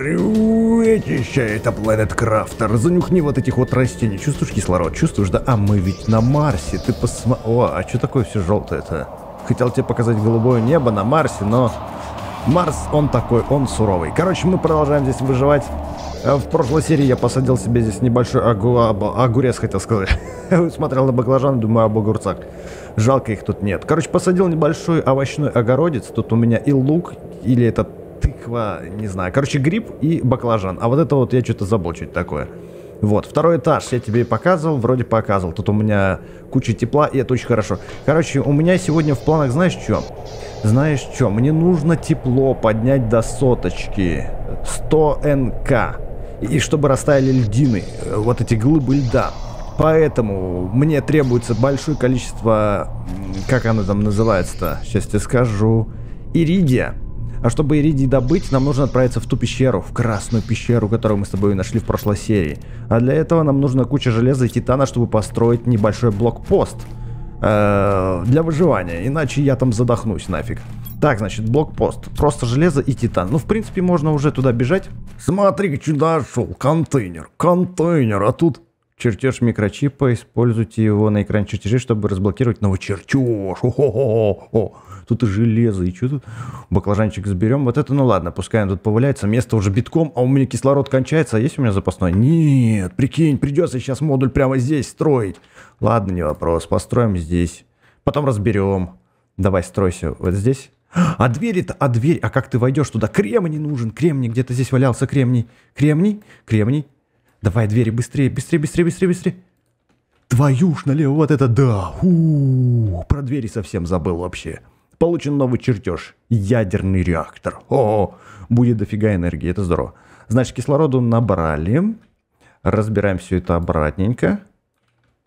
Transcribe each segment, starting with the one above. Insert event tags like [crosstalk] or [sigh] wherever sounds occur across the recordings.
Приветище, это Planet Crafter. Занюхни вот этих вот растений. Чувствуешь кислород? Чувствуешь, да? А мы ведь на Марсе. Ты посма... О, а что такое все желтое-то? Хотел тебе показать голубое небо на Марсе, но... Марс, он такой, он суровый. Короче, мы продолжаем здесь выживать. Э, в прошлой серии я посадил себе здесь небольшой огу... огурец, хотел сказать. [laughs] Смотрел на баклажан, думаю об огурцах. Жалко их тут нет. Короче, посадил небольшой овощной огородец. Тут у меня и лук, или этот тыква, не знаю. Короче, гриб и баклажан. А вот это вот я что-то забыл, что такое. Вот, второй этаж я тебе показывал, вроде показывал. Тут у меня куча тепла, и это очень хорошо. Короче, у меня сегодня в планах, знаешь, что? Знаешь, что? Мне нужно тепло поднять до соточки. 100 НК. И чтобы растаяли льдины, э, вот эти глыбы льда. Поэтому мне требуется большое количество, как оно там называется-то, сейчас тебе скажу, иридия. А чтобы иридий добыть, нам нужно отправиться в ту пещеру, в красную пещеру, которую мы с тобой нашли в прошлой серии. А для этого нам нужна куча железа и титана, чтобы построить небольшой блокпост. Э для выживания, иначе я там задохнусь нафиг. Так, значит, блокпост. Просто железо и титан. Ну, в принципе, можно уже туда бежать. Смотри, чудо шел Контейнер. Контейнер. А тут чертеж микрочипа. Используйте его на экране чертежей, чтобы разблокировать новый чертеж. О-хо-хо-хо тут и железо, и что тут. Баклажанчик заберем? Вот это, ну ладно, пускай он тут поваляется. Место уже битком, а у меня кислород кончается. А есть у меня запасной? Нет, прикинь, придется сейчас модуль прямо здесь строить. Ладно, не вопрос, построим здесь. Потом разберем. Давай, стройся вот здесь. А двери-то, а дверь, а как ты войдешь туда? Кремний нужен, кремний, где-то здесь валялся кремний. Кремний, кремний. Давай двери быстрее, быстрее, быстрее, быстрее, быстрее. Твою ж налево, вот это да! У, Про двери совсем забыл вообще. Получен новый чертеж. Ядерный реактор. О, будет дофига энергии, это здорово. Значит, кислороду набрали. Разбираем все это обратненько.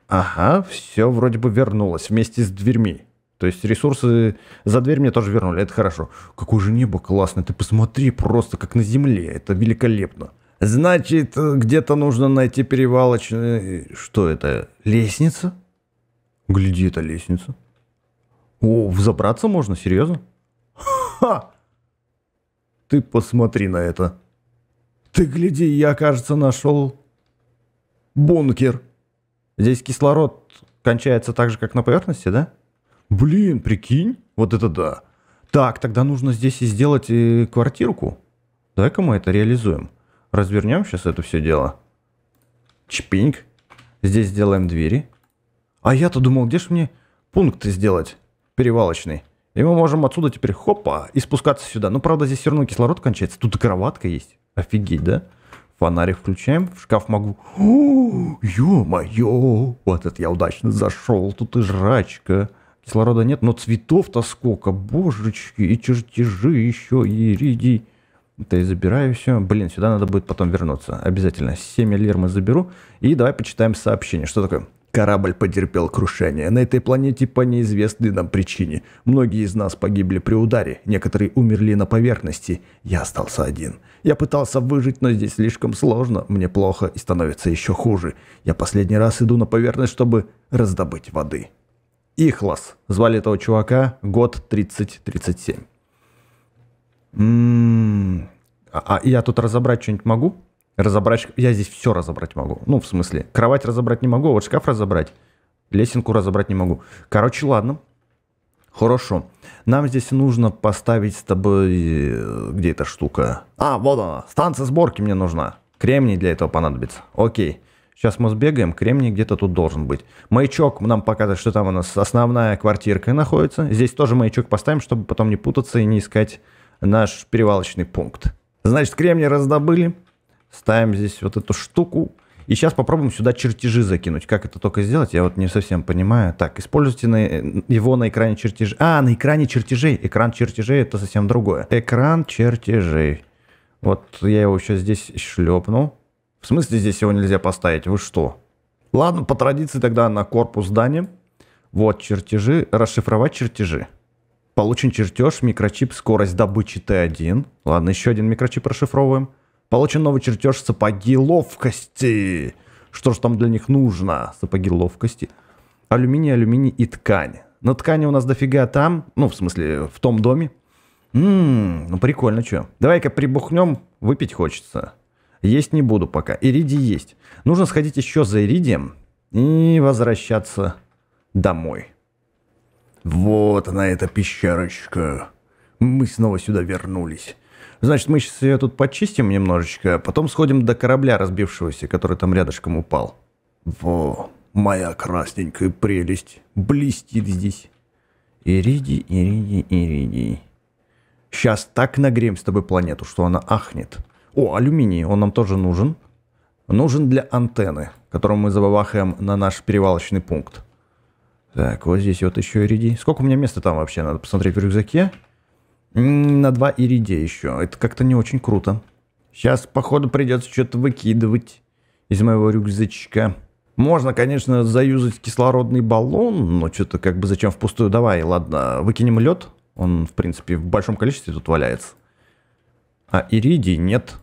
Ага, все вроде бы вернулось вместе с дверьми. То есть ресурсы за дверь мне тоже вернули, это хорошо. Какое же небо классное, ты посмотри просто, как на земле, это великолепно. Значит, где-то нужно найти перевалочную, Что это, лестница? Гляди, это лестница. О, взобраться можно, серьезно? Ха! Ты посмотри на это. Ты гляди, я, кажется, нашел бункер. Здесь кислород кончается так же, как на поверхности, да? Блин, прикинь, вот это да. Так, тогда нужно здесь и сделать и квартирку. Давай-ка мы это реализуем. Развернем сейчас это все дело. Чпинг. Здесь сделаем двери. А я-то думал, где же мне пункты сделать? перевалочный. И мы можем отсюда теперь хопа и спускаться сюда. Но ну, правда, здесь все равно кислород кончается. Тут и кроватка есть. Офигеть, да? Фонарик включаем, в шкаф могу. Ё-моё! Вот это я удачно зашел. Тут и жрачка. Кислорода нет, но цветов-то сколько. Божечки, и чертежи еще, и риди. Это и забираю все. Блин, сюда надо будет потом вернуться. Обязательно. 7 лир мы заберу. И давай почитаем сообщение. Что такое? Корабль потерпел крушение. На этой планете по неизвестной нам причине. Многие из нас погибли при ударе, некоторые умерли на поверхности. Я остался один. Я пытался выжить, но здесь слишком сложно. Мне плохо и становится еще хуже. Я последний раз иду на поверхность, чтобы раздобыть воды. Ихлас. Звали этого чувака. Год 30-37. М-м. А, а я тут разобрать что-нибудь могу? разобрать... Я здесь все разобрать могу. Ну, в смысле, кровать разобрать не могу, а вот шкаф разобрать, лесенку разобрать не могу. Короче, ладно. Хорошо. Нам здесь нужно поставить с тобой... Э, где эта штука? А, вот она. Станция сборки мне нужна. Кремний для этого понадобится. Окей. Сейчас мы сбегаем, кремний где-то тут должен быть. Маячок нам показывает, что там у нас основная квартирка находится. Здесь тоже маячок поставим, чтобы потом не путаться и не искать наш перевалочный пункт. Значит, кремний раздобыли ставим здесь вот эту штуку, и сейчас попробуем сюда чертежи закинуть. Как это только сделать, я вот не совсем понимаю. Так, используйте на, э, его на экране чертежей. А, на экране чертежей. Экран чертежей это совсем другое. Экран чертежей. Вот я его сейчас здесь шлепну В смысле здесь его нельзя поставить? Вы что? Ладно, по традиции тогда на корпус здания. Вот чертежи. Расшифровать чертежи. Получен чертеж, микрочип, скорость добычи Т1. Ладно, еще один микрочип расшифровываем. Получен новый чертеж сапоги ловкости. Что же там для них нужно? Сапоги ловкости. Алюминий, алюминий и ткань. Но ткани у нас дофига там, ну, в смысле, в том доме. Ммм, ну прикольно, что. Давай-ка прибухнем, выпить хочется. Есть не буду пока. Иридий есть. Нужно сходить еще за иридием и возвращаться домой. Вот она, эта пещерочка. Мы снова сюда вернулись. Значит, мы сейчас ее тут почистим немножечко, а потом сходим до корабля разбившегося, который там рядышком упал. Во, моя красненькая прелесть блестит здесь. Ириди, Ириди, Ириди. Сейчас так нагреем с тобой планету, что она ахнет. О, алюминий, он нам тоже нужен. Нужен для антенны, которую мы забабахаем на наш перевалочный пункт. Так, вот здесь вот еще ириди. Сколько у меня места там вообще? Надо посмотреть в рюкзаке на два ириде еще. Это как-то не очень круто. Сейчас, походу, придется что-то выкидывать из моего рюкзачка. Можно, конечно, заюзать кислородный баллон, но что-то как бы зачем впустую? Давай, ладно, выкинем лед. Он, в принципе, в большом количестве тут валяется. А иридий нет.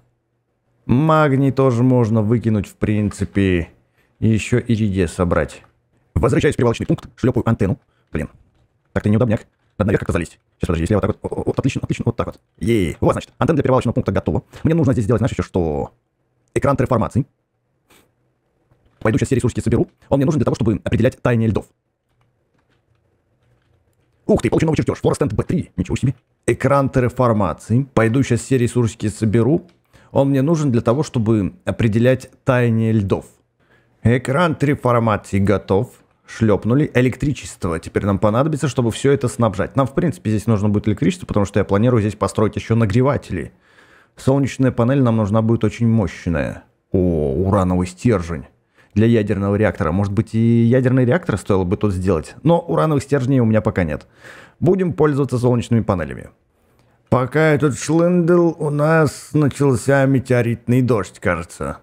Магний тоже можно выкинуть, в принципе. И еще иридия собрать. Возвращаюсь в перевалочный пункт, шлепаю антенну. Блин, так-то неудобняк наверх как-то залезть. Сейчас, подожди, если я вот так вот, вот, отлично, отлично, вот так вот. Ей, вот, значит, антенна для перевалочного пункта готова. Мне нужно здесь сделать, знаешь, еще что? Экран реформации. Пойду сейчас все ресурсики соберу. Он мне нужен для того, чтобы определять таяние льдов. Ух ты, получил новый чертеж. Форстенд Б 3 Ничего себе. Экран реформации. Пойду сейчас все ресурсики соберу. Он мне нужен для того, чтобы определять таяние льдов. Экран реформации готов шлепнули. Электричество теперь нам понадобится, чтобы все это снабжать. Нам, в принципе, здесь нужно будет электричество, потому что я планирую здесь построить еще нагреватели. Солнечная панель нам нужна будет очень мощная. О, урановый стержень для ядерного реактора. Может быть, и ядерный реактор стоило бы тут сделать. Но урановых стержней у меня пока нет. Будем пользоваться солнечными панелями. Пока этот шлендел, у нас начался метеоритный дождь, кажется.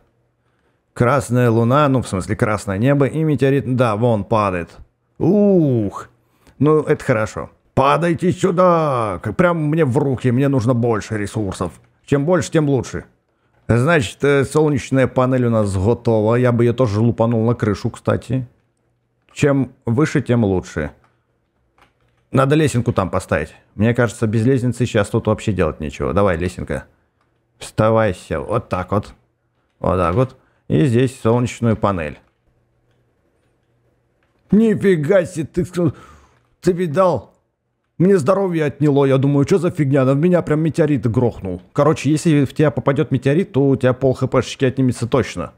Красная луна, ну, в смысле, красное небо и метеорит, да, вон падает. Ух! Ну, это хорошо. Падайте сюда! Прям мне в руки, мне нужно больше ресурсов. Чем больше, тем лучше. Значит, э, солнечная панель у нас готова. Я бы ее тоже лупанул на крышу, кстати. Чем выше, тем лучше. Надо лесенку там поставить. Мне кажется, без лестницы сейчас тут вообще делать нечего. Давай, лесенка. Вставайся. Вот так вот. Вот так вот и здесь солнечную панель. «Нифига себе, ты, ты видал? Мне здоровье отняло, я думаю, что за фигня, на меня прям метеорит грохнул. Короче, если в тебя попадет метеорит, то у тебя пол хпшечки отнимется точно.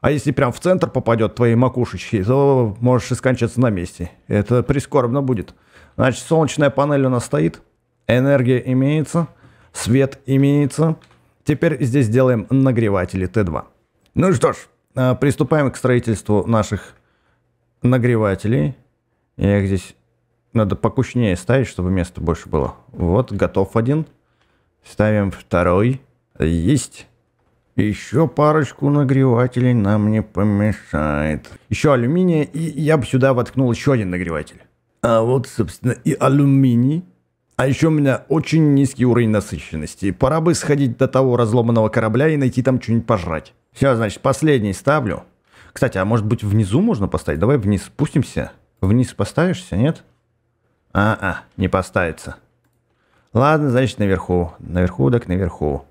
А если прям в центр попадет твоей макушечки, то можешь и скончаться на месте. Это прискорбно будет. Значит, солнечная панель у нас стоит, энергия имеется, свет имеется. Теперь здесь делаем нагреватели Т2. Ну что ж, а, приступаем к строительству наших нагревателей. Я их здесь надо покучнее ставить, чтобы места больше было. Вот, готов один. Ставим второй. Есть. Еще парочку нагревателей нам не помешает. Еще алюминия, и я бы сюда воткнул еще один нагреватель. А вот, собственно, и алюминий. А еще у меня очень низкий уровень насыщенности. Пора бы сходить до того разломанного корабля и найти там что-нибудь пожрать. Все, значит, последний ставлю. Кстати, а может быть внизу можно поставить? Давай вниз спустимся. Вниз поставишься, нет? А-а, не поставится. Ладно, значит, наверху. Наверху, так наверху.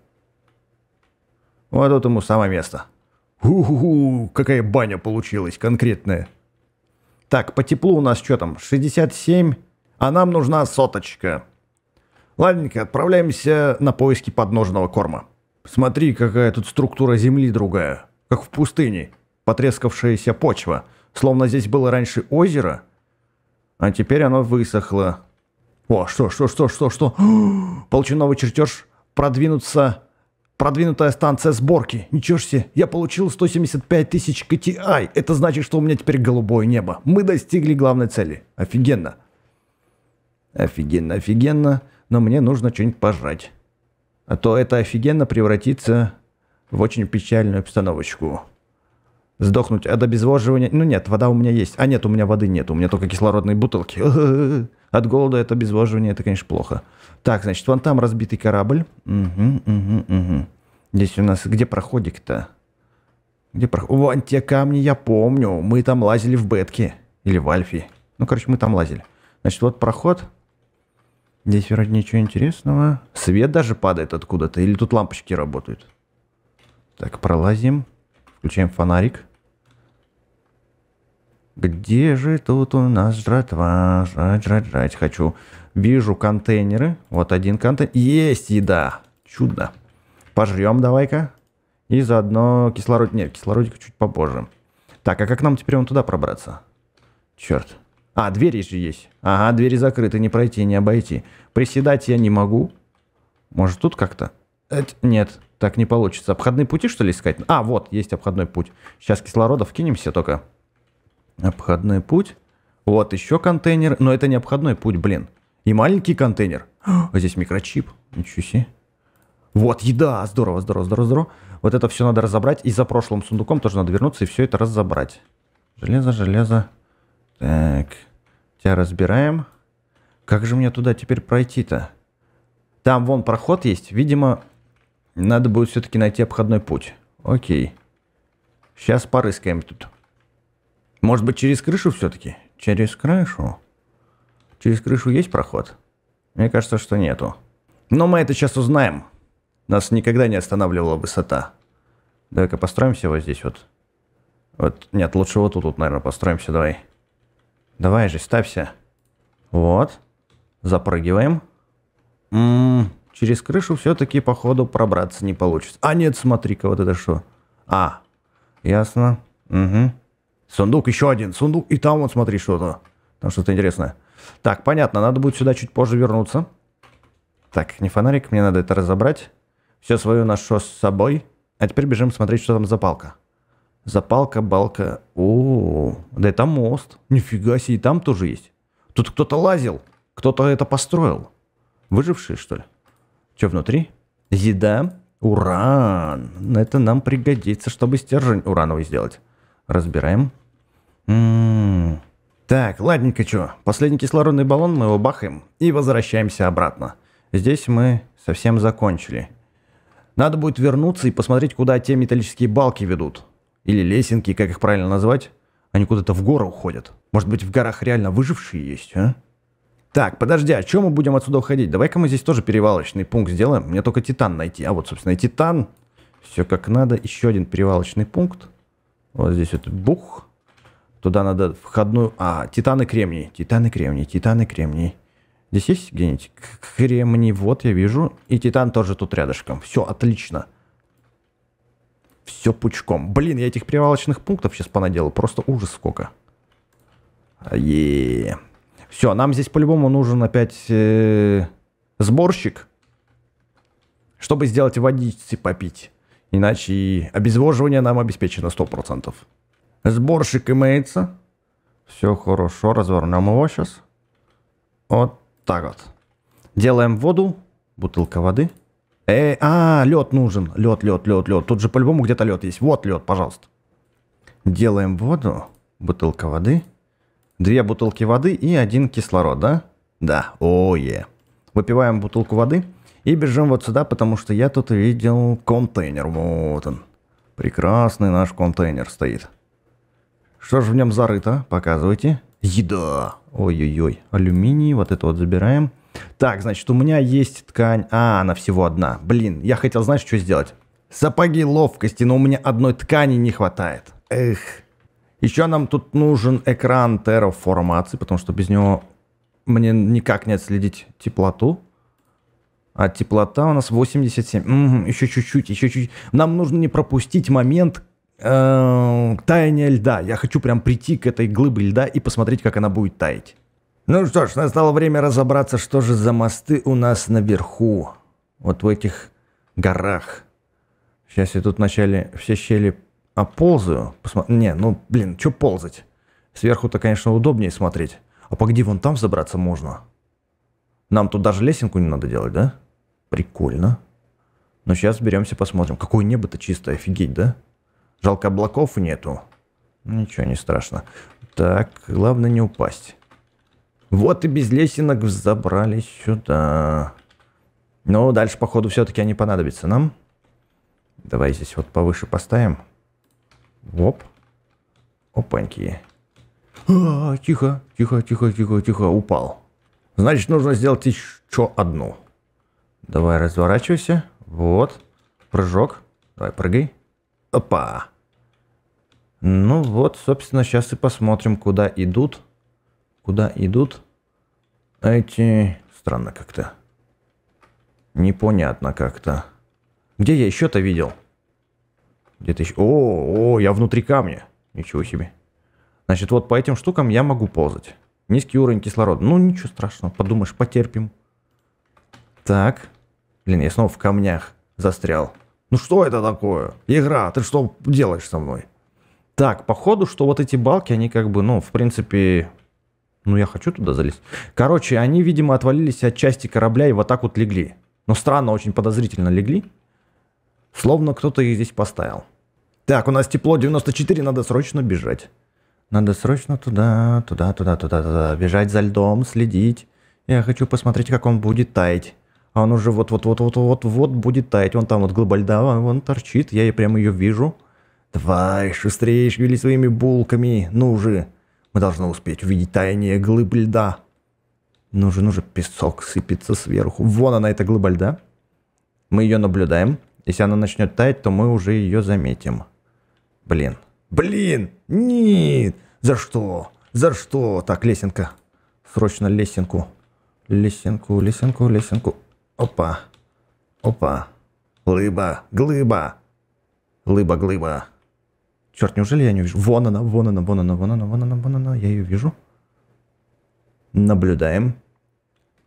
Вот тут ему самое место. У-ху-ху, какая баня получилась конкретная. Так, по теплу у нас что там? 67, а нам нужна соточка. Ладненько, отправляемся на поиски подножного корма. Смотри, какая тут структура земли другая, как в пустыне, потрескавшаяся почва, словно здесь было раньше озеро, а теперь оно высохло. О, что, что, что, что, что? [gasps] Получен новый чертеж, продвинуться... Продвинутая станция сборки. Ничего ж себе, я получил 175 тысяч KTI. Это значит, что у меня теперь голубое небо. Мы достигли главной цели. Офигенно. Офигенно, офигенно. Но мне нужно что-нибудь пожрать. А то это офигенно превратится в очень печальную обстановочку. Сдохнуть от обезвоживания... Ну нет, вода у меня есть. А нет, у меня воды нет, у меня только кислородные бутылки. [laughs] От голода это обезвоживание, это, конечно, плохо. Так, значит, вон там разбитый корабль. Угу, угу, угу. Здесь у нас... Где проходик-то? Где проход... Вон те камни, я помню. Мы там лазили в бетке. Или в Альфе. Ну, короче, мы там лазили. Значит, вот проход. Здесь вроде ничего интересного. Свет даже падает откуда-то. Или тут лампочки работают. Так, пролазим. Включаем фонарик. Где же тут у нас жратва? Жрать, жрать, жрать хочу. Вижу контейнеры. Вот один контейнер. Есть еда. Чудно. Пожрем давай-ка. И заодно кислород... Нет, кислородик чуть попозже. Так, а как нам теперь вон туда пробраться? Черт. А, двери же есть. Ага, двери закрыты, не пройти, не обойти. Приседать я не могу. Может, тут как-то? Нет, так не получится. Обходные пути, что ли, искать? А, вот, есть обходной путь. Сейчас кислорода вкинемся только. Обходной путь. Вот еще контейнер. Но это не обходной путь, блин. И маленький контейнер. А здесь микрочип. Ничего себе. Вот, еда. Здорово, здорово, здорово, здорово. Вот это все надо разобрать. И за прошлым сундуком тоже надо вернуться и все это разобрать. Железо, железо. Так. Все разбираем. Как же мне туда теперь пройти-то? Там вон проход есть. Видимо, надо будет все-таки найти обходной путь. Окей. Сейчас порыскаем тут. Может быть, через крышу все-таки? Через крышу? Через крышу есть проход? Мне кажется, что нету. Но мы это сейчас узнаем. Нас никогда не останавливала высота. Давай-ка построимся вот здесь вот. Вот, нет, лучше вот тут, наверное, построимся, давай. Давай же, ставься. Вот. Запрыгиваем. М м-м-м. -м, через крышу все-таки, походу, пробраться не получится. А нет, смотри-ка, вот это что. А, ясно. Угу. Сундук, еще один сундук. И там вот смотри что-то. Там что-то интересное. Так, понятно, надо будет сюда чуть позже вернуться. Так, не фонарик, мне надо это разобрать. Все свое ношу с собой. А теперь бежим смотреть, что там за палка. Запалка, балка. О, да это мост. Нифига себе, там тоже есть. Тут кто-то лазил, кто-то это построил. Выжившие, что ли? Что внутри? Еда. Уран. Это нам пригодится, чтобы стержень урановый сделать. Разбираем. М-м-м. Так, ладненько, что. Последний кислородный баллон мы его бахаем и возвращаемся обратно. Здесь мы совсем закончили. Надо будет вернуться и посмотреть, куда те металлические балки ведут или лесенки, как их правильно назвать, они куда-то в горы уходят. Может быть, в горах реально выжившие есть, а? Так, подожди, а чем мы будем отсюда уходить? Давай-ка мы здесь тоже перевалочный пункт сделаем. Мне только Титан найти. А вот, собственно, и Титан. Все как надо. Еще один перевалочный пункт. Вот здесь вот бух. Туда надо входную... А, Титан и Кремний. Титан и Кремний. Титан и Кремний. Здесь есть где-нибудь кремний? Вот, я вижу. И Титан тоже тут рядышком. Все, отлично. Отлично все пучком. Блин, я этих привалочных пунктов сейчас понаделал. Просто ужас сколько. Е -е -е. Все, нам здесь по-любому нужен опять э -э сборщик, чтобы сделать водицы попить. Иначе обезвоживание нам обеспечено 100%. Сборщик имеется. Все хорошо, развернем его сейчас. Вот так вот. Делаем воду, бутылка воды. Э, а, лед нужен. Лед, лед, лед, лед. Тут же по-любому где-то лед есть. Вот лед, пожалуйста. Делаем воду. Бутылка воды. Две бутылки воды и один кислород, да? Да. Ое. Выпиваем бутылку воды и бежим вот сюда, потому что я тут видел контейнер. Вот он. Прекрасный наш контейнер стоит. Что же в нем зарыто? Показывайте. Еда. Ой-ой-ой. Алюминий. Вот это вот Забираем. Так, значит, у меня есть ткань. А, она всего одна. Блин, я хотел, знаешь, что сделать? Сапоги ловкости, но у меня одной ткани не хватает. Эх. Еще нам тут нужен экран терраформации, потому что без него мне никак не отследить теплоту. А теплота у нас 87. Угу, еще чуть-чуть, еще чуть-чуть. Нам нужно не пропустить момент э, таяния льда. Я хочу прям прийти к этой глыбе льда и посмотреть, как она будет таять. Ну что ж, настало время разобраться, что же за мосты у нас наверху. Вот в этих горах. Сейчас я тут вначале все щели оползаю. Посмотр... Не, ну, блин, что ползать? Сверху-то, конечно, удобнее смотреть. А погоди, вон там забраться можно. Нам тут даже лесенку не надо делать, да? Прикольно. Но сейчас беремся, посмотрим. Какое небо-то чистое, офигеть, да? Жалко, облаков нету. Ничего не страшно. Так, главное не упасть. Вот и без лесенок взобрались сюда. Но ну, дальше, походу, все-таки они понадобятся нам. Давай здесь вот повыше поставим. Оп. Опаньки. А, тихо, тихо, тихо, тихо, тихо. Упал. Значит, нужно сделать еще одну. Давай разворачивайся. Вот. Прыжок. Давай, прыгай. Опа. Ну вот, собственно, сейчас и посмотрим, куда идут Куда идут эти... Странно как-то. Непонятно как-то. Где я еще-то видел? Где-то еще... О, о, я внутри камня. Ничего себе. Значит, вот по этим штукам я могу ползать. Низкий уровень кислорода. Ну, ничего страшного. Подумаешь, потерпим. Так. Блин, я снова в камнях застрял. Ну что это такое? Игра, ты что делаешь со мной? Так, походу, что вот эти балки, они как бы, ну, в принципе, ну, я хочу туда залезть. Короче, они, видимо, отвалились от части корабля и вот так вот легли. Но странно, очень подозрительно легли. Словно кто-то их здесь поставил. Так, у нас тепло 94, надо срочно бежать. Надо срочно туда, туда, туда, туда, туда. Бежать за льдом, следить. Я хочу посмотреть, как он будет таять. А он уже вот-вот-вот-вот-вот будет таять. Вон там вот глыба льда, вон торчит. Я и прямо ее вижу. Давай, шустрее шевели своими булками. Ну же. Мы должны успеть увидеть таяние глыб льда. Нужен ну же, песок сыпется сверху. Вон она, эта глыба льда. Мы ее наблюдаем. Если она начнет таять, то мы уже ее заметим. Блин. Блин! Нет! За что? За что? Так, лесенка. Срочно лесенку. Лесенку, лесенку, лесенку. Опа. Опа. Глыба, глыба. Глыба, глыба. Черт, неужели я не вижу? Вон она, вон она, вон она, вон она, вон она, вон она. Я ее вижу. Наблюдаем.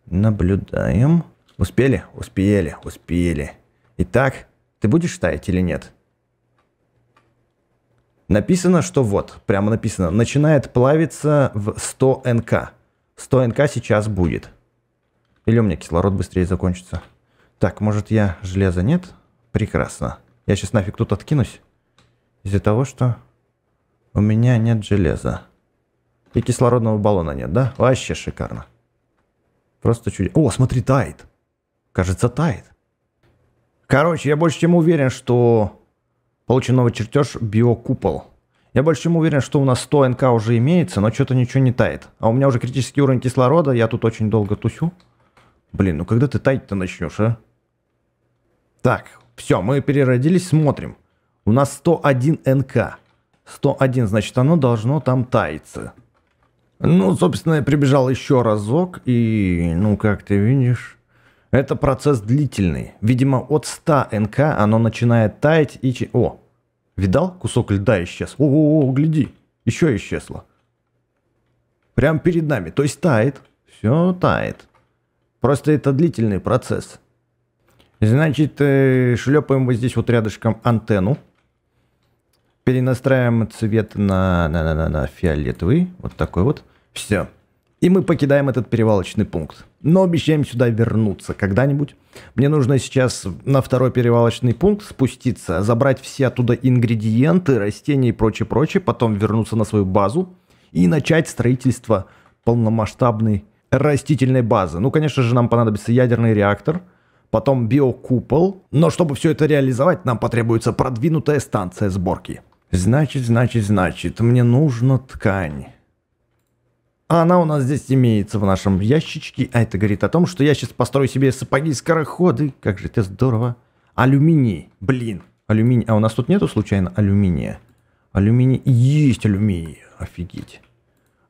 Наблюдаем. Успели? Успели, успели. Итак, ты будешь таять или нет? Написано, что вот, прямо написано, начинает плавиться в 100 НК. 100 НК сейчас будет. Или у меня кислород быстрее закончится. Так, может я железа нет? Прекрасно. Я сейчас нафиг тут откинусь. Из-за того, что у меня нет железа. И кислородного баллона нет, да? Вообще шикарно. Просто чуть... О, смотри, тает. Кажется, тает. Короче, я больше чем уверен, что получен новый чертеж биокупол. Я больше чем уверен, что у нас 100 НК уже имеется, но что-то ничего не тает. А у меня уже критический уровень кислорода, я тут очень долго тусю. Блин, ну когда ты таять-то начнешь, а? Так, все, мы переродились, смотрим. У нас 101 НК. 101, значит, оно должно там таиться. Ну, собственно, я прибежал еще разок, и, ну, как ты видишь, это процесс длительный. Видимо, от 100 НК оно начинает таять и... О, видал? Кусок льда исчез. О, гляди, еще исчезло. Прям перед нами, то есть тает. Все тает. Просто это длительный процесс. Значит, э, шлепаем вот здесь вот рядышком антенну перенастраиваем цвет на, на, на, на, на фиолетовый, вот такой вот. Все. И мы покидаем этот перевалочный пункт. Но обещаем сюда вернуться когда-нибудь. Мне нужно сейчас на второй перевалочный пункт спуститься, забрать все оттуда ингредиенты, растения и прочее-прочее, потом вернуться на свою базу и начать строительство полномасштабной растительной базы. Ну, конечно же, нам понадобится ядерный реактор, потом биокупол, но чтобы все это реализовать, нам потребуется продвинутая станция сборки – Значит, значит, значит, мне нужна ткань. А она у нас здесь имеется в нашем ящичке. А это говорит о том, что я сейчас построю себе сапоги-скороходы. Как же это здорово. Алюминий. Блин. Алюминий. А у нас тут нету случайно алюминия? Алюминий. Есть алюминий. Офигеть.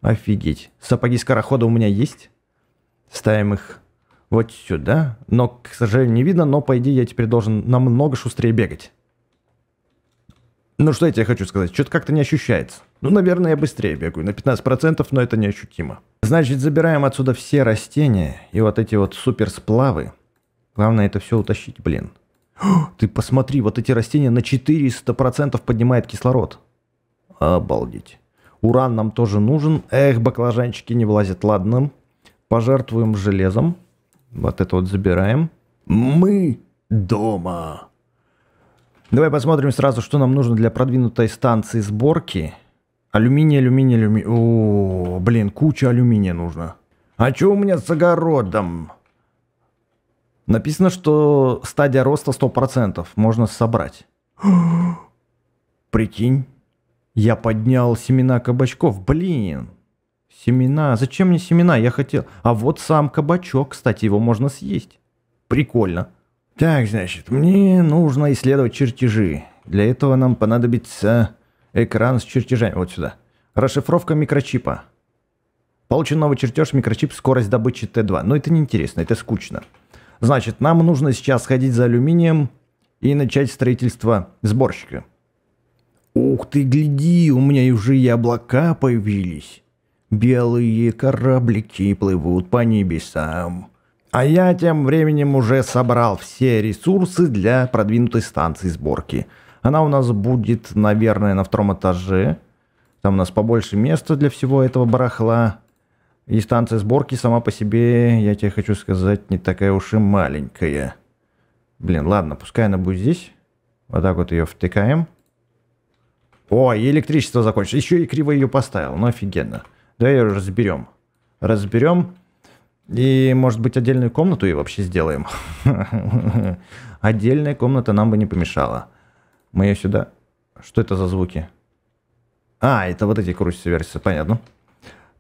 Офигеть. Сапоги-скороходы у меня есть. Ставим их вот сюда. Но, к сожалению, не видно. Но, по идее, я теперь должен намного шустрее бегать. Ну что я тебе хочу сказать, что-то как-то не ощущается. Ну, наверное, я быстрее бегаю, на 15%, но это неощутимо. Значит, забираем отсюда все растения и вот эти вот суперсплавы. Главное это все утащить, блин. О, ты посмотри, вот эти растения на 400% поднимает кислород. Обалдеть. Уран нам тоже нужен. Эх, баклажанчики не влазят, Ладно, пожертвуем железом. Вот это вот забираем. Мы дома. Давай посмотрим сразу, что нам нужно для продвинутой станции сборки. Алюминий, алюминий, алюминий. О, блин, куча алюминия нужно. А что у меня с огородом? Написано, что стадия роста 100%. Можно собрать. Прикинь. Я поднял семена кабачков. Блин. Семена. Зачем мне семена? Я хотел... А вот сам кабачок, кстати, его можно съесть. Прикольно. Так, значит, мне нужно исследовать чертежи. Для этого нам понадобится экран с чертежами. Вот сюда. Расшифровка микрочипа. Получен новый чертеж, микрочип, скорость добычи Т2. Но ну, это неинтересно, это скучно. Значит, нам нужно сейчас сходить за алюминием и начать строительство сборщика. Ух ты, гляди, у меня уже и облака появились. Белые кораблики плывут по небесам. А я тем временем уже собрал все ресурсы для продвинутой станции сборки. Она у нас будет, наверное, на втором этаже. Там у нас побольше места для всего этого барахла. И станция сборки сама по себе, я тебе хочу сказать, не такая уж и маленькая. Блин, ладно, пускай она будет здесь. Вот так вот ее втыкаем. О, и электричество закончилось. Еще и криво ее поставил. Ну, офигенно. Давай ее разберем. Разберем. И, может быть, отдельную комнату и вообще сделаем. [laughs] Отдельная комната нам бы не помешала. Мы ее сюда... Что это за звуки? А, это вот эти крутятся версии, понятно.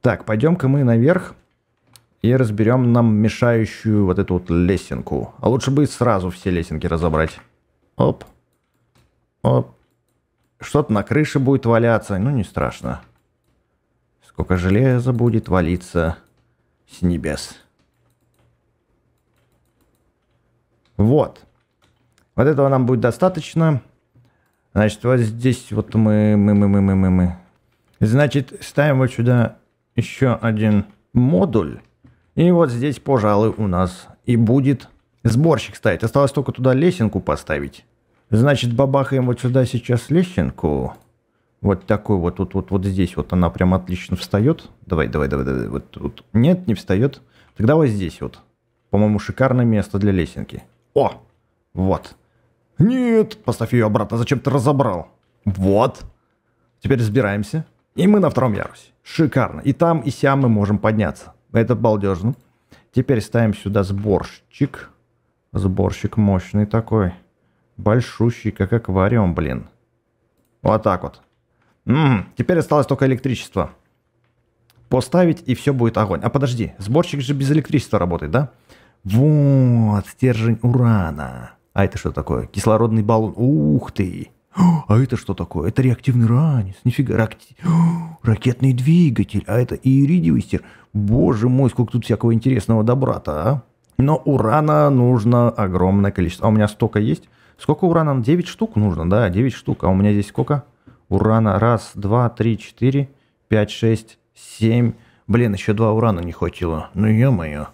Так, пойдем-ка мы наверх и разберем нам мешающую вот эту вот лесенку. А лучше бы сразу все лесенки разобрать. Оп. Оп. Что-то на крыше будет валяться, ну не страшно. Сколько железа будет валиться с небес. Вот. Вот этого нам будет достаточно. Значит, вот здесь вот мы, мы, мы, мы, мы, мы, мы. Значит, ставим вот сюда еще один модуль. И вот здесь, пожалуй, у нас и будет сборщик ставить Осталось только туда лесенку поставить. Значит, бабахаем вот сюда сейчас лесенку. Вот такой вот, вот, вот, вот здесь вот она прям отлично встает. Давай, давай, давай, давай. Вот, вот. Нет, не встает. Тогда вот здесь вот. По-моему, шикарное место для лесенки. О! Вот. Нет, поставь ее обратно, зачем ты разобрал? Вот. Теперь разбираемся И мы на втором ярусе. Шикарно. И там, и сям мы можем подняться. Это балдежно. Теперь ставим сюда сборщик. Сборщик мощный такой. Большущий, как аквариум, блин. Вот так вот. М-м, теперь осталось только электричество. Поставить, и все будет огонь. А подожди, сборщик же без электричества работает, да? Вот, стержень урана. А это что такое? Кислородный баллон. Ух ты! А это что такое? Это реактивный ранец. Нифига. Рак... [gasps] Ракетный двигатель. А это иридиевый стержень. Боже мой, сколько тут всякого интересного добра-то, а? Но урана нужно огромное количество. А у меня столько есть. Сколько урана? 9 штук нужно, да, 9 штук. А у меня здесь сколько? урана. Раз, два, три, четыре, пять, шесть, семь. Блин, еще два урана не хватило. Ну ё-моё.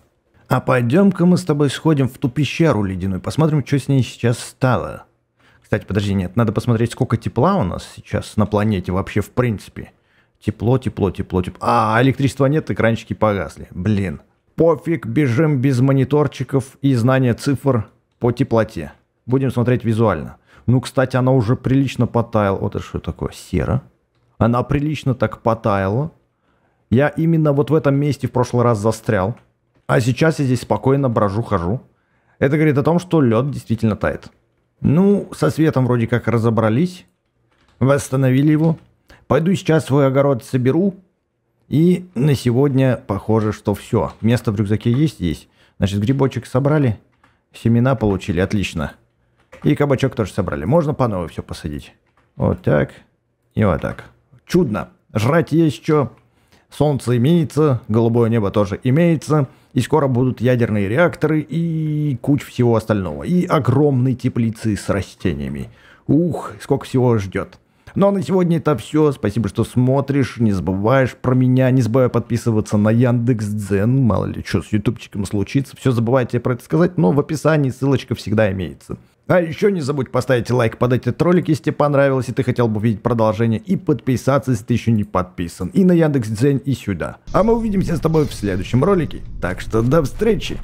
А пойдем-ка мы с тобой сходим в ту пещеру ледяную, посмотрим, что с ней сейчас стало. Кстати, подожди, нет, надо посмотреть, сколько тепла у нас сейчас на планете вообще в принципе. Тепло, тепло, тепло, тепло. А, электричества нет, экранчики погасли. Блин. Пофиг, бежим без мониторчиков и знания цифр по теплоте. Будем смотреть визуально. Ну, кстати, она уже прилично потаяла. Вот это что такое? Сера. Она прилично так потаяла. Я именно вот в этом месте в прошлый раз застрял. А сейчас я здесь спокойно брожу-хожу. Это говорит о том, что лед действительно тает. Ну, со светом вроде как разобрались. Восстановили его. Пойду сейчас свой огород соберу. И на сегодня похоже, что все. Место в рюкзаке есть? Есть. Значит, грибочек собрали. Семена получили. Отлично. И кабачок тоже собрали. Можно по новой все посадить. Вот так и вот так. Чудно. Жрать есть что. Солнце имеется, голубое небо тоже имеется. И скоро будут ядерные реакторы и куча всего остального. И огромные теплицы с растениями. Ух, сколько всего ждет. Ну а на сегодня это все. Спасибо, что смотришь. Не забываешь про меня. Не забывай подписываться на Яндекс Дзен. Мало ли что с ютубчиком случится. Все забывайте про это сказать, но в описании ссылочка всегда имеется. А еще не забудь поставить лайк под этот ролик, если тебе понравилось, и ты хотел бы увидеть продолжение, и подписаться, если ты еще не подписан, и на Яндекс.Дзен, и сюда. А мы увидимся с тобой в следующем ролике, так что до встречи!